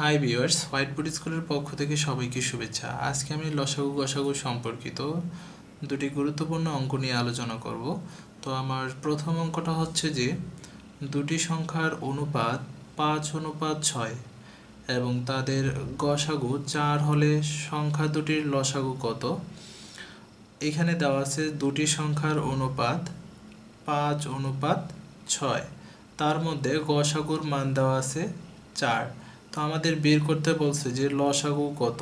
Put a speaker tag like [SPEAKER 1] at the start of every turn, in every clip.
[SPEAKER 1] high white whiteboard স্কুলের পক্ষ থেকে সবাইকে শুভেচ্ছা আজকে আমি লসাগু গসাগু সম্পর্কিত দুটি গুরুত্বপূর্ণ অঙ্ক নিয়ে আলোচনা করব তো আমার প্রথম অঙ্কটা হচ্ছে যে দুটি সংখ্যার অনুপাত পাঁচ অনুপাত ছয় এবং তাদের গসাগু চার হলে সংখ্যা দুটির লসাগু কত এখানে দেওয়া আছে দুটি সংখ্যার অনুপাত পাঁচ অনুপাত ছয় তার মধ্যে গসাগুর মান দেওয়া আছে চার তো আমাদের বের করতে বলছে যে লসাগু কত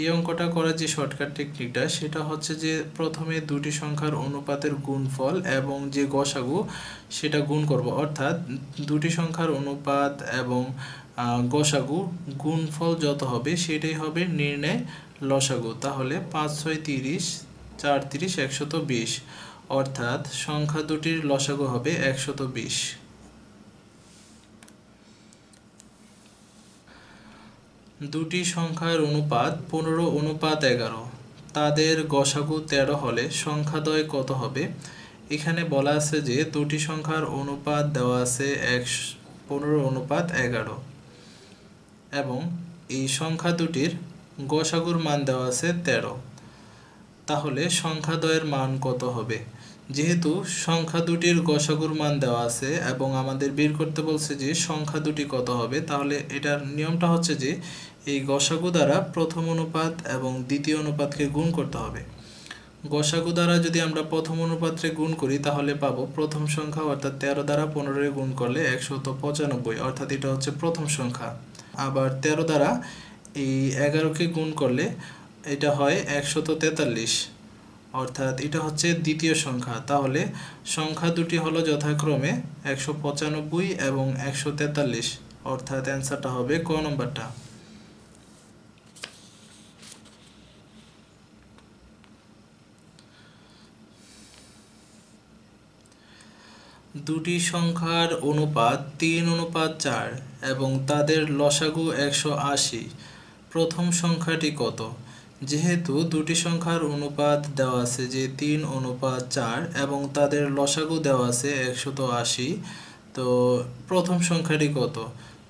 [SPEAKER 1] এই অঙ্কটা করার যে শর্টকাট টেকনিকটা সেটা হচ্ছে যে প্রথমে দুটি সংখ্যার অনুপাতের গুণফল এবং যে গসাগু সেটা গুণ করব অর্থাৎ দুটি সংখ্যার অনুপাত এবং গসাগু গুণফল যত হবে সেটাই হবে নির্ণয় লসাগু তাহলে পাঁচ ছয় তিরিশ চার তিরিশ একশত বিশ অর্থাৎ সংখ্যা দুটির লসাগু হবে একশত বিশ দুটি সংখ্যার অনুপাত পনেরো অনুপাত এগারো তাদের গসাগু তেরো হলে সংখ্যাদ্বয় কত হবে এখানে বলা আছে যে দুটি সংখ্যার অনুপাত দেওয়া আছে এক পনেরো অনুপাত এগারো এবং এই সংখ্যা দুটির গসাগুর মান দেওয়া আছে তেরো তাহলে সংখ্যাদ্বয়ের মান কত হবে যেহেতু সংখ্যা দুটির গসাগুর মান দেওয়া আছে এবং আমাদের বের করতে বলছে যে সংখ্যা দুটি কত হবে তাহলে এটার নিয়মটা হচ্ছে যে এই গসাগু দ্বারা প্রথম অনুপাত এবং দ্বিতীয় অনুপাতকে গুণ করতে হবে গসাগু দ্বারা যদি আমরা প্রথম অনুপাতে গুণ করি তাহলে পাবো প্রথম সংখ্যা অর্থাৎ তেরো দ্বারা পনেরোয় গুণ করলে একশত পঁচানব্বই অর্থাৎ এটা হচ্ছে প্রথম সংখ্যা আবার তেরো দ্বারা এই এগারোকে গুণ করলে এটা হয় একশত তেতাল্লিশ অর্থাৎ এটা হচ্ছে দ্বিতীয় সংখ্যা তাহলে সংখ্যা দুটি হলো যথাক্রমে একশো পঁচানব্বই এবং একশো তেতাল্লিশ অর্থাৎ অ্যান্সারটা হবে ক নম্বরটা দুটি সংখ্যার অনুপাত তিন অনুপাত চার এবং তাদের লসাগু একশো আশি প্রথম সংখ্যাটি কত যেহেতু দুটি সংখ্যার অনুপাত দেওয়া আছে যে তিন অনুপাত চার এবং তাদের লসাগু দেওয়া আছে একশত আশি তো প্রথম সংখ্যাটি কত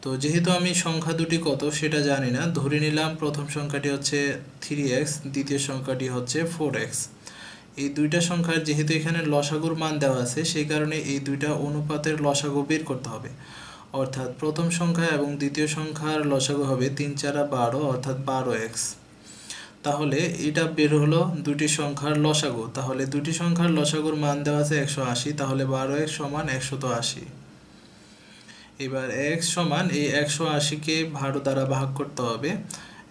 [SPEAKER 1] তো যেহেতু আমি সংখ্যা দুটি কত সেটা জানি না ধরে নিলাম প্রথম সংখ্যাটি হচ্ছে থ্রি এক্স দ্বিতীয় সংখ্যাটি হচ্ছে ফোর এক্স এই দুইটা সংখ্যার যেহেতু এখানে লসাগুর মান দেওয়া আছে সেই কারণে এই দুইটা অনুপাতের লসাগু বের করতে হবে অর্থাৎ প্রথম সংখ্যা এবং দ্বিতীয় সংখ্যার লসাগু হবে তিন চারা বারো অর্থাৎ বারো এক্স তাহলে এটা বের হলো দুটি সংখ্যার লসাগু তাহলে দুটি সংখ্যার লসাগুর মান দেওয়া আছে একশো আশি তাহলে বারো এক সমান একশত আশি এবার এক সমান এই একশো আশিকে বারো দ্বারা ভাগ করতে হবে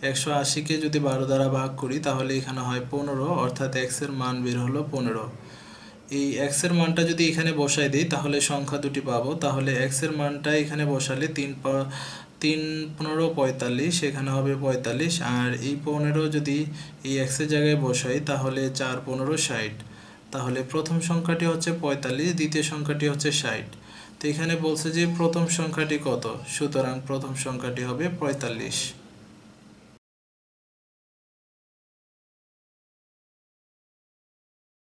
[SPEAKER 1] একশো আশিকে যদি বারো দ্বারা ভাগ করি তাহলে এখানে হয় পনেরো অর্থাৎ এক্সের মান বের হলো পনেরো এই এক্সের মানটা যদি এখানে বসাই দিই তাহলে সংখ্যা দুটি পাবো তাহলে এক্সের মানটা এখানে বসালে তিন তিন পনেরো পঁয়তাল্লিশ এখানে হবে পঁয়তাল্লিশ আর এই পনেরো যদি এই এক্সের জায়গায় বসাই তাহলে চার পনেরো ষাট তাহলে প্রথম সংখ্যাটি হচ্ছে পঁয়তাল্লিশ দ্বিতীয় সংখ্যাটি হচ্ছে ষাট তো এখানে বলছে যে প্রথম সংখ্যাটি কত সুতরাং প্রথম সংখ্যাটি হবে পঁয়তাল্লিশ